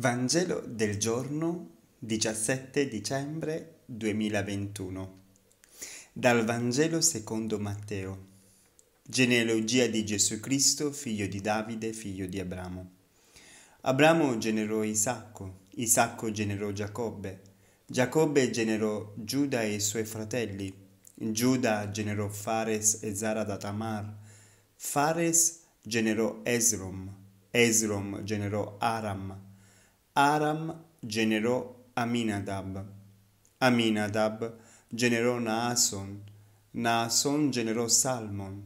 Vangelo del giorno 17 dicembre 2021 Dal Vangelo secondo Matteo Genealogia di Gesù Cristo, figlio di Davide, figlio di Abramo. Abramo generò Isacco, Isacco generò Giacobbe, Giacobbe generò Giuda e i suoi fratelli, Giuda generò Fares e Zara da Tamar, Fares generò Esrom, Esrom generò Aram, Aram generò Aminadab, Aminadab generò Naason, Naason generò Salmon,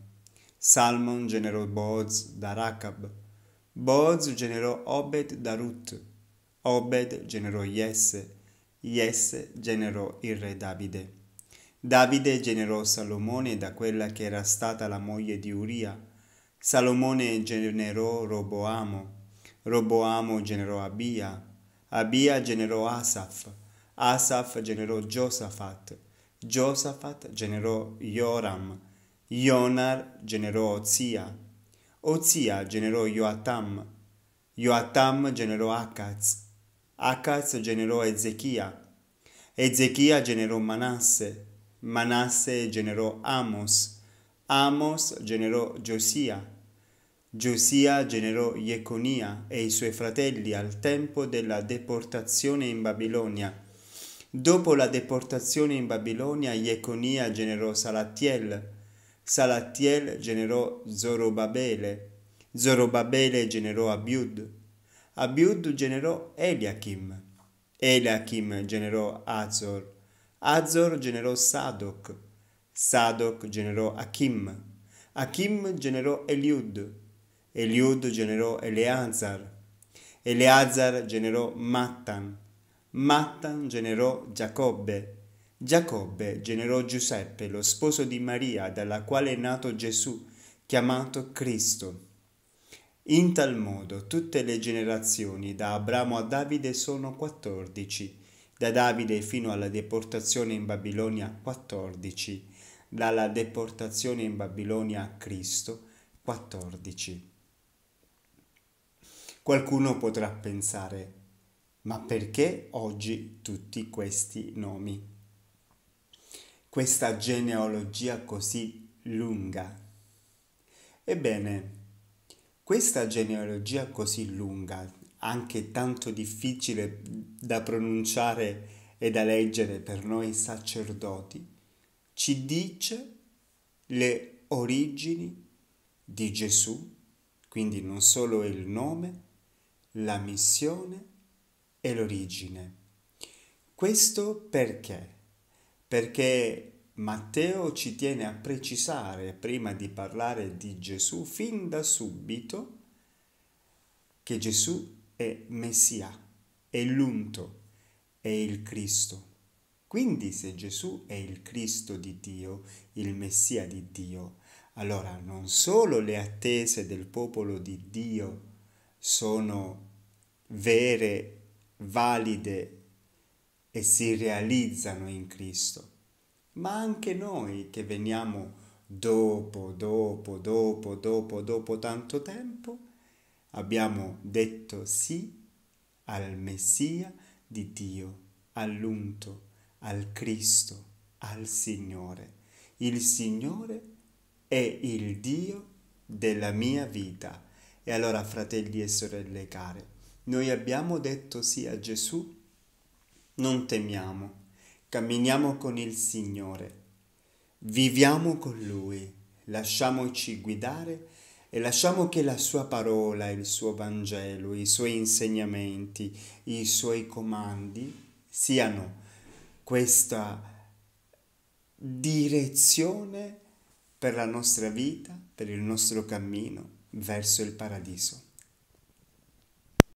Salmon generò Boaz da Racab, Boaz generò Obed da Ruth, Obed generò Jesse, Jesse generò il re Davide. Davide generò Salomone da quella che era stata la moglie di Uria, Salomone generò Roboamo, Roboamo generò Abia, Abia generò Asaf, Asaf generò Giosafat, Giosafat generò Joram, Ionar generò Ozia, Ozia generò Joatam, Joatam generò Akaz, Akaz generò Ezechia, Ezechia generò Manasse, Manasse generò Amos, Amos generò Giosia, Giosia generò Jeconia e i suoi fratelli al tempo della deportazione in Babilonia. Dopo la deportazione in Babilonia, Jeconia generò Salatiel, Salatiel generò Zorobabele, Zorobabele generò Abiud, Abiud generò Eliakim, Eliakim generò Azor, Azor generò Sadoc, Sadoc generò Achim, Achim generò Eliud, Eliud generò Eleazar, Eleazar generò Mattan, Mattan generò Giacobbe, Giacobbe generò Giuseppe, lo sposo di Maria, dalla quale è nato Gesù, chiamato Cristo. In tal modo tutte le generazioni da Abramo a Davide sono 14, da Davide fino alla deportazione in Babilonia 14, dalla deportazione in Babilonia a Cristo 14. Qualcuno potrà pensare, ma perché oggi tutti questi nomi? Questa genealogia così lunga? Ebbene, questa genealogia così lunga, anche tanto difficile da pronunciare e da leggere per noi sacerdoti, ci dice le origini di Gesù, quindi non solo il nome, la missione e l'origine. Questo perché? Perché Matteo ci tiene a precisare, prima di parlare di Gesù, fin da subito, che Gesù è Messia, è l'unto, è il Cristo. Quindi se Gesù è il Cristo di Dio, il Messia di Dio, allora non solo le attese del popolo di Dio sono vere, valide e si realizzano in Cristo, ma anche noi che veniamo dopo, dopo, dopo, dopo, dopo tanto tempo, abbiamo detto sì al Messia di Dio, all'unto, al Cristo, al Signore. Il Signore è il Dio della mia vita e allora, fratelli e sorelle care, noi abbiamo detto sì a Gesù, non temiamo, camminiamo con il Signore, viviamo con Lui, lasciamoci guidare e lasciamo che la sua parola, il suo Vangelo, i suoi insegnamenti, i suoi comandi siano questa direzione per la nostra vita, per il nostro cammino verso il paradiso.